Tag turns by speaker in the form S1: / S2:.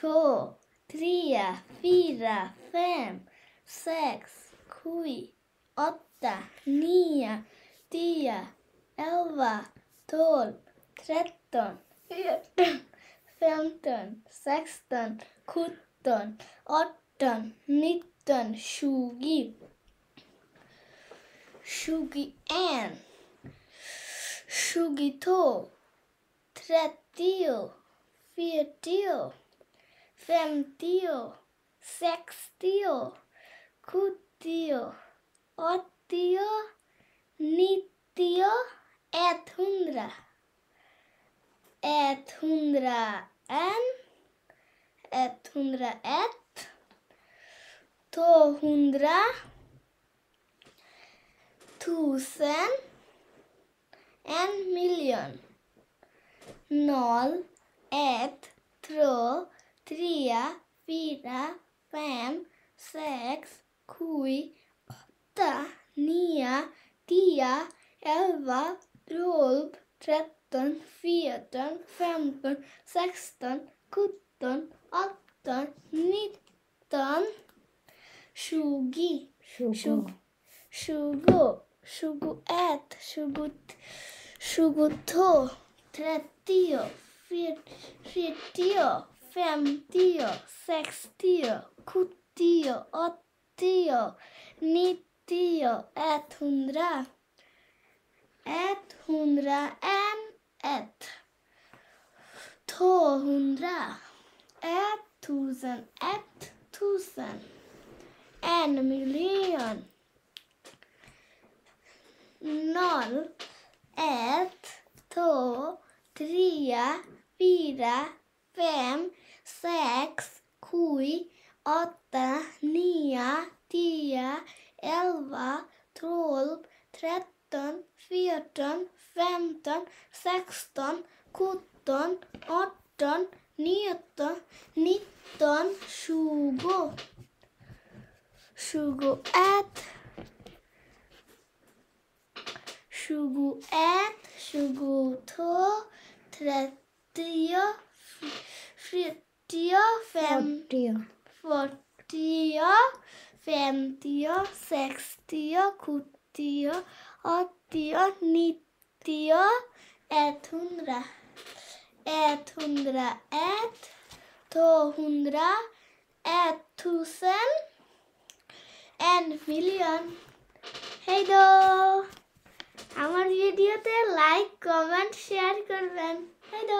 S1: två, tre, fyra, fem, sex, sju, åtta, nio, tio, elva, tolv, tretton, fjorton, femton, sexton, sjutton, arton, nitton, tjugo. Tjugoen, tjugotvå, trettio, fyrtio femtio, sextio, sjuttio, åttio, nittio, etthundra. Etthundraen, etthundraett, tvåhundra, tusen, en miljon, noll, ett, två, tre, fyra, fem, sex, sju, åtta, nio, tio, elva, tolv, tretton, fjorton, femton, sexton, sjutton, åtton, nitton, tjugo, tjugo, tjugo, tjugoett, tjugot, tjugotvå, trettio, fyrtio femtio, sextio, sjuttio, åttio, nittio, etthundra. Etthundraen, ett. Tvåhundra. Ett tusen, ett tusen. En miljon. Noll, ett, två, tre, fyra, fem, sex, sju, åtta, nio, tio, elva, tolv, tretton, fjorton, femton, sexton, sjutton, arton, nitton, nitton, tjugo. Tjugoett. Tjugoett. Fortio, fem, fortio. fortio, femtio, sextio, cutio, otio, nitio, ett hundra. Ett hundra ett, tvåhundra, ett tusen, en miljon. Hej då! আমার ভিডিওতে like comment share করবেন হ্যালো